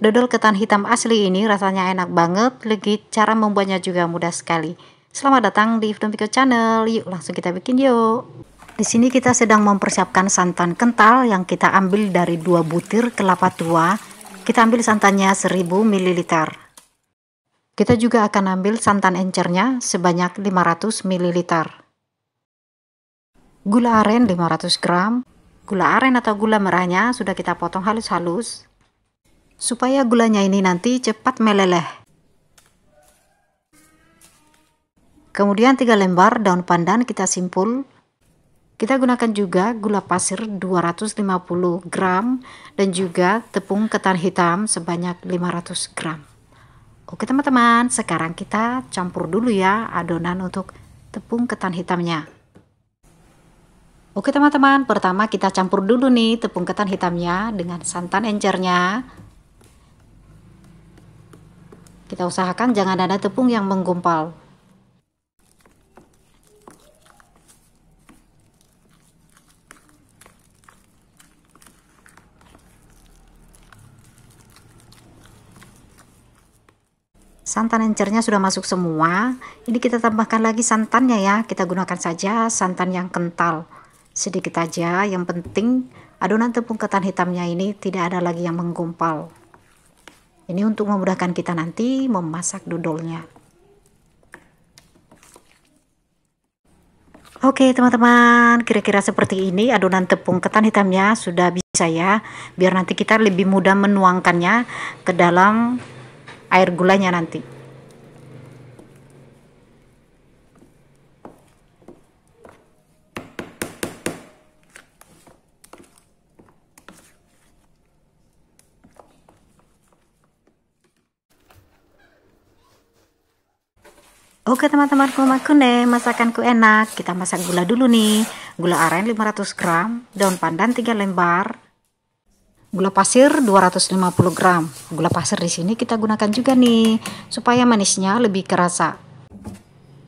Dodol ketan hitam asli ini rasanya enak banget, lagi cara membuatnya juga mudah sekali. Selamat datang di Ifdom Piko Channel. Yuk langsung kita bikin yuk. Di sini kita sedang mempersiapkan santan kental yang kita ambil dari dua butir kelapa tua. Kita ambil santannya 1000 ml. Kita juga akan ambil santan encernya sebanyak 500 ml. Gula aren 500 gram. Gula aren atau gula merahnya sudah kita potong halus-halus supaya gulanya ini nanti cepat meleleh. Kemudian 3 lembar daun pandan kita simpul. Kita gunakan juga gula pasir 250 gram dan juga tepung ketan hitam sebanyak 500 gram. Oke teman-teman, sekarang kita campur dulu ya adonan untuk tepung ketan hitamnya. Oke teman-teman, pertama kita campur dulu nih tepung ketan hitamnya dengan santan encernya, kita usahakan jangan ada tepung yang menggumpal. santan encernya sudah masuk semua ini kita tambahkan lagi santannya ya kita gunakan saja santan yang kental sedikit aja yang penting adonan tepung ketan hitamnya ini tidak ada lagi yang menggumpal ini untuk memudahkan kita nanti memasak dodolnya. Oke teman-teman, kira-kira seperti ini adonan tepung ketan hitamnya sudah bisa ya. Biar nanti kita lebih mudah menuangkannya ke dalam air gulanya nanti. Oke teman-teman masakan masakanku enak. Kita masak gula dulu nih. Gula aren 500 gram, daun pandan 3 lembar, gula pasir 250 gram. Gula pasir di sini kita gunakan juga nih supaya manisnya lebih kerasa.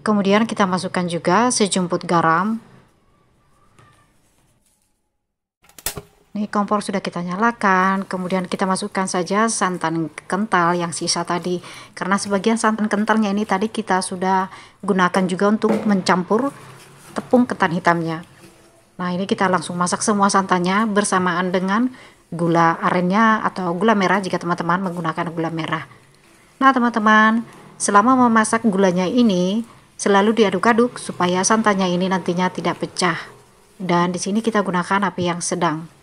Kemudian kita masukkan juga sejumput garam, Ini kompor sudah kita nyalakan, kemudian kita masukkan saja santan kental yang sisa tadi. Karena sebagian santan kentalnya ini tadi kita sudah gunakan juga untuk mencampur tepung ketan hitamnya. Nah, ini kita langsung masak semua santannya bersamaan dengan gula arennya atau gula merah jika teman-teman menggunakan gula merah. Nah, teman-teman, selama memasak gulanya ini selalu diaduk-aduk supaya santannya ini nantinya tidak pecah. Dan di sini kita gunakan api yang sedang.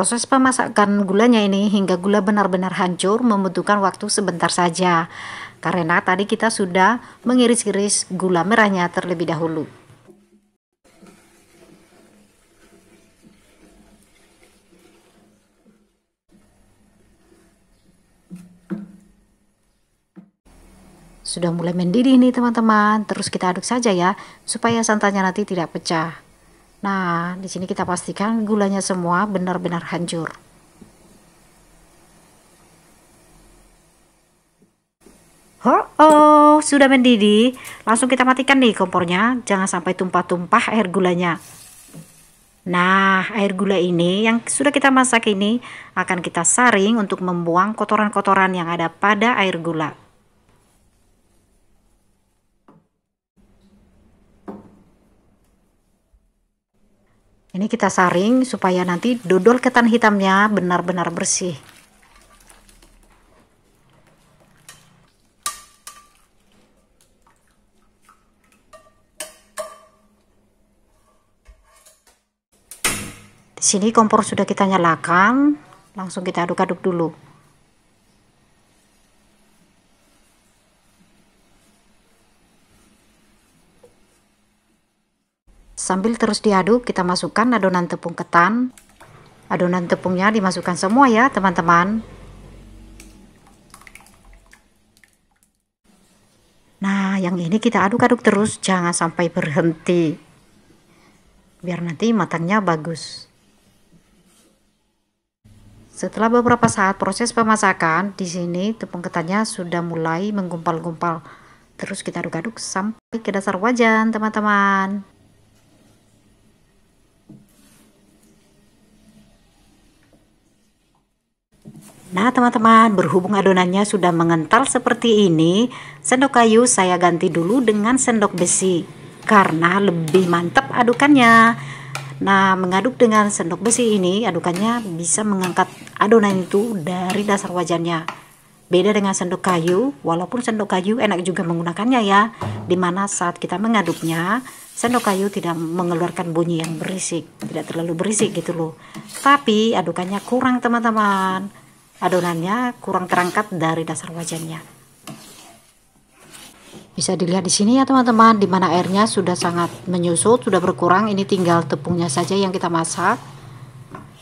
Proses pemasakan gulanya ini hingga gula benar-benar hancur membutuhkan waktu sebentar saja. Karena tadi kita sudah mengiris-iris gula merahnya terlebih dahulu. Sudah mulai mendidih nih teman-teman, terus kita aduk saja ya, supaya santannya nanti tidak pecah. Nah, di sini kita pastikan gulanya semua benar-benar hancur. Oh, oh, sudah mendidih. Langsung kita matikan nih kompornya, jangan sampai tumpah-tumpah air gulanya. Nah, air gula ini yang sudah kita masak ini akan kita saring untuk membuang kotoran-kotoran yang ada pada air gula. Ini kita saring supaya nanti dodol ketan hitamnya benar-benar bersih. Di sini kompor sudah kita nyalakan, langsung kita aduk-aduk dulu. Sambil terus diaduk, kita masukkan adonan tepung ketan. Adonan tepungnya dimasukkan semua ya, teman-teman. Nah, yang ini kita aduk-aduk terus, jangan sampai berhenti. Biar nanti matangnya bagus. Setelah beberapa saat proses pemasakan, di sini tepung ketannya sudah mulai menggumpal-gumpal. Terus kita aduk-aduk sampai ke dasar wajan, teman-teman. Nah teman-teman berhubung adonannya sudah mengental seperti ini Sendok kayu saya ganti dulu dengan sendok besi Karena lebih mantap adukannya Nah mengaduk dengan sendok besi ini adukannya bisa mengangkat adonan itu dari dasar wajannya Beda dengan sendok kayu walaupun sendok kayu enak juga menggunakannya ya Dimana saat kita mengaduknya sendok kayu tidak mengeluarkan bunyi yang berisik Tidak terlalu berisik gitu loh Tapi adukannya kurang teman-teman adonannya kurang terangkat dari dasar wajannya. Bisa dilihat di sini ya teman-teman, di mana airnya sudah sangat menyusut, sudah berkurang, ini tinggal tepungnya saja yang kita masak.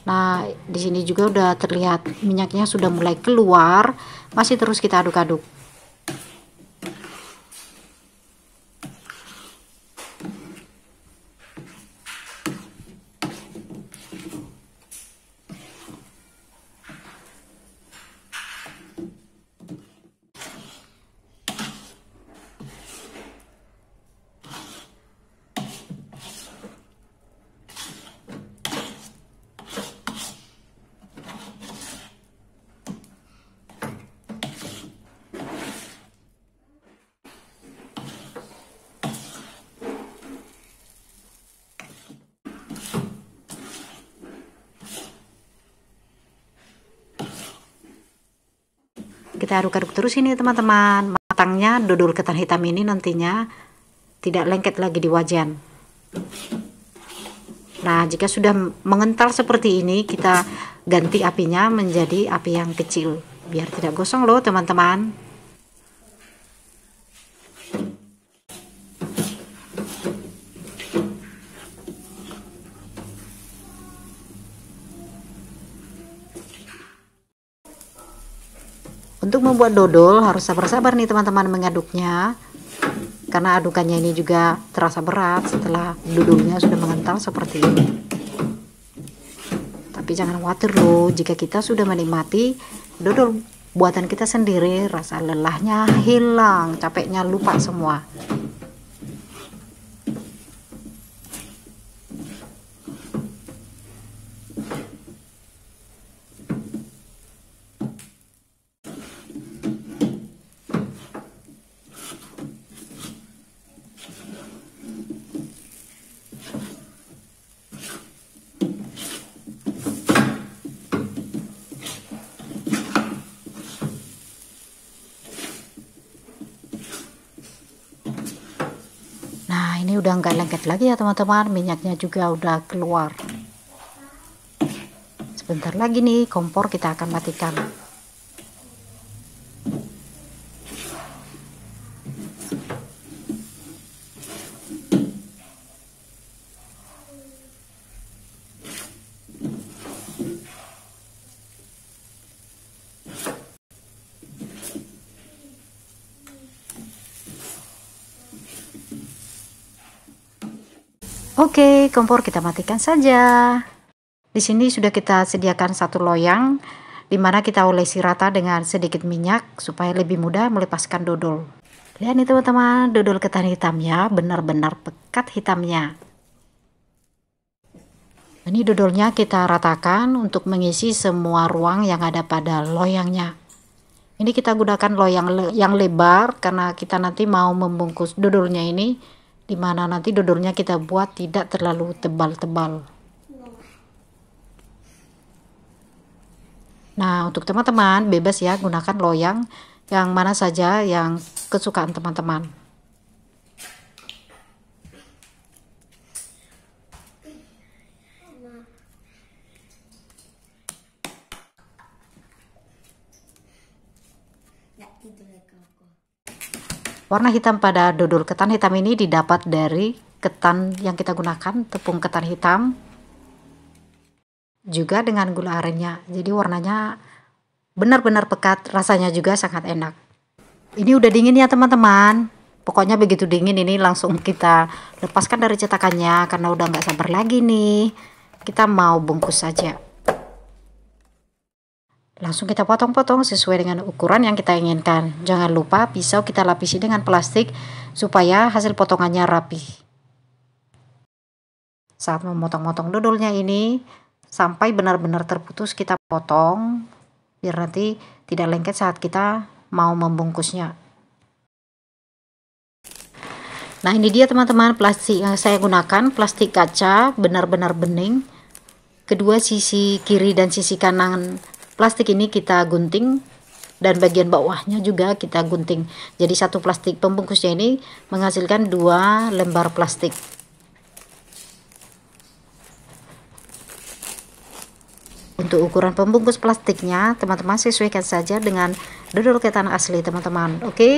Nah, di sini juga udah terlihat minyaknya sudah mulai keluar, masih terus kita aduk-aduk. kita aduk-aduk terus ini teman-teman matangnya dodol ketan hitam ini nantinya tidak lengket lagi di wajan nah jika sudah mengental seperti ini kita ganti apinya menjadi api yang kecil biar tidak gosong loh teman-teman Untuk membuat dodol harus sabar-sabar nih teman-teman mengaduknya karena adukannya ini juga terasa berat setelah dodolnya sudah mengental seperti ini. Tapi jangan khawatir loh jika kita sudah menikmati dodol buatan kita sendiri rasa lelahnya hilang, capeknya lupa semua. Sudah udah nggak lengket lagi ya teman-teman minyaknya juga udah keluar sebentar lagi nih kompor kita akan matikan Oke, kompor kita matikan saja. Di sini sudah kita sediakan satu loyang di mana kita olesi rata dengan sedikit minyak supaya lebih mudah melepaskan dodol. Lihat nih teman-teman, dodol ketan hitamnya benar-benar pekat hitamnya. Ini dodolnya kita ratakan untuk mengisi semua ruang yang ada pada loyangnya. Ini kita gunakan loyang yang lebar karena kita nanti mau membungkus dodolnya ini dimana nanti dodolnya kita buat tidak terlalu tebal-tebal nah untuk teman-teman bebas ya gunakan loyang yang mana saja yang kesukaan teman-teman Warna hitam pada dodol ketan hitam ini didapat dari ketan yang kita gunakan, tepung ketan hitam, juga dengan gula arennya. Jadi warnanya benar-benar pekat, rasanya juga sangat enak. Ini udah dingin ya teman-teman. Pokoknya begitu dingin ini langsung kita lepaskan dari cetakannya karena udah nggak sabar lagi nih. Kita mau bungkus saja. Langsung kita potong-potong sesuai dengan ukuran yang kita inginkan. Jangan lupa pisau kita lapisi dengan plastik supaya hasil potongannya rapi. Saat memotong-motong dodolnya ini, sampai benar-benar terputus kita potong biar nanti tidak lengket saat kita mau membungkusnya. Nah ini dia teman-teman plastik yang saya gunakan, plastik kaca benar-benar bening. Kedua sisi kiri dan sisi kanan plastik ini kita gunting dan bagian bawahnya juga kita gunting jadi satu plastik pembungkusnya ini menghasilkan dua lembar plastik untuk ukuran pembungkus plastiknya teman-teman sesuaikan saja dengan dodol ketan asli teman-teman oke okay?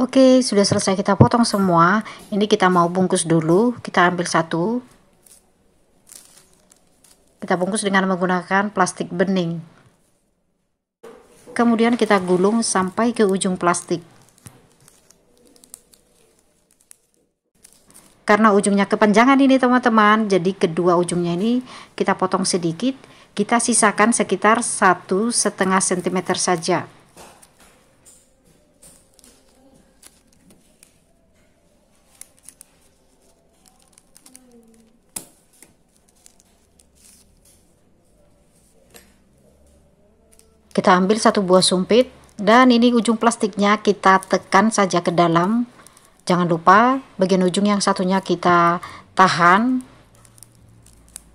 Oke, sudah selesai kita potong semua. Ini kita mau bungkus dulu. Kita ambil satu, kita bungkus dengan menggunakan plastik bening. Kemudian kita gulung sampai ke ujung plastik. Karena ujungnya kepanjangan ini teman-teman, jadi kedua ujungnya ini kita potong sedikit, kita sisakan sekitar satu setengah cm saja. Kita ambil satu buah sumpit dan ini ujung plastiknya kita tekan saja ke dalam. Jangan lupa bagian ujung yang satunya kita tahan.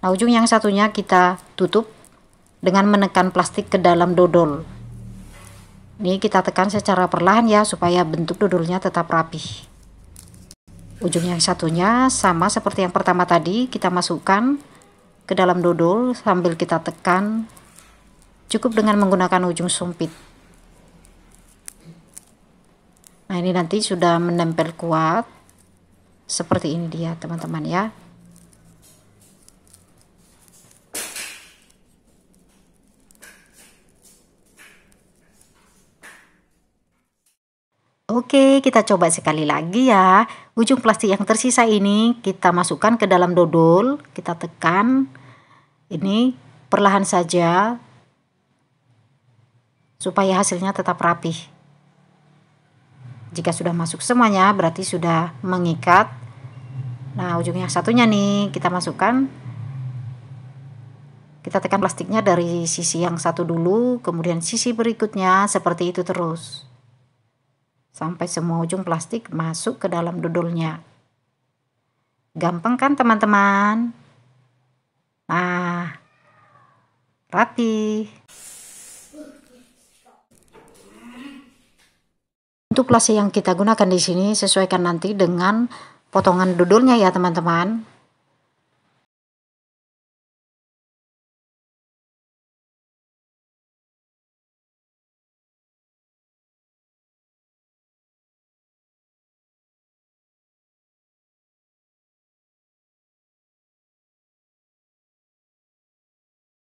Nah, ujung yang satunya kita tutup dengan menekan plastik ke dalam dodol. Ini kita tekan secara perlahan ya supaya bentuk dodolnya tetap rapi. Ujung yang satunya sama seperti yang pertama tadi kita masukkan ke dalam dodol sambil kita tekan cukup dengan menggunakan ujung sumpit nah ini nanti sudah menempel kuat seperti ini dia teman-teman ya Oke, kita coba sekali lagi ya. Ujung plastik yang tersisa ini kita masukkan ke dalam dodol, kita tekan. Ini perlahan saja supaya hasilnya tetap rapih. Jika sudah masuk semuanya, berarti sudah mengikat. Nah, ujung yang satunya nih, kita masukkan. Kita tekan plastiknya dari sisi yang satu dulu, kemudian sisi berikutnya seperti itu terus. Sampai semua ujung plastik masuk ke dalam dodolnya. Gampang kan teman-teman? Nah, rapi. Untuk plastik yang kita gunakan di sini sesuaikan nanti dengan potongan dodolnya ya teman-teman.